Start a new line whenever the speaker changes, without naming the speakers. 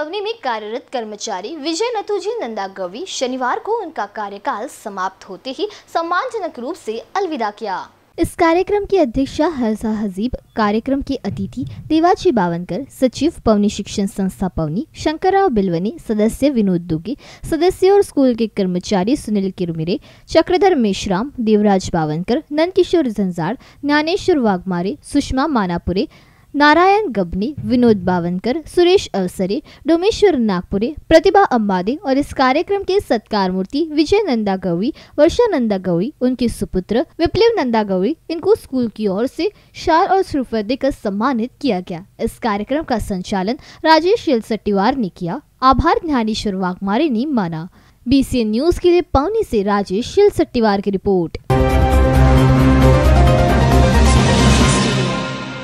पवनी में कार्यरत कर्मचारी विजय नथुजी नंदा गवी शनिवार को उनका कार्यकाल समाप्त होते ही सम्मानजनक रूप से अलविदा किया इस कार्यक्रम की अध्यक्षा हर्षा हजीब कार्यक्रम के अतिथि देवाची बावनकर सचिव पवनी शिक्षण संस्था पवनी शंकर राव बिलवनी सदस्य विनोद दुगे सदस्य और स्कूल के कर्मचारी सुनील किरमिरे चक्रधर मेश्राम देवराज बावनकर नंदकिशोर झंझाड़ ज्ञानेश्वर वाघमारे सुषमा मानापुरे नारायण गबनी विनोद बावनकर सुरेश अवसरे डोमेश्वर नागपुरे प्रतिभा अम्बादे और इस कार्यक्रम के सत्कार मूर्ति विजय नंदा गवी वर्षा नंदा गवी उनके सुपुत्र विप्लव नंदा गवी इनको स्कूल की ओर से शाल और श्रुफर देकर सम्मानित किया गया इस कार्यक्रम का संचालन राजेश सट्टीवार ने किया आभार ज्ञानेश्वर वाघमारे ने माना बी न्यूज के लिए पावनी से राजेश शिल सट्टीवार की रिपोर्ट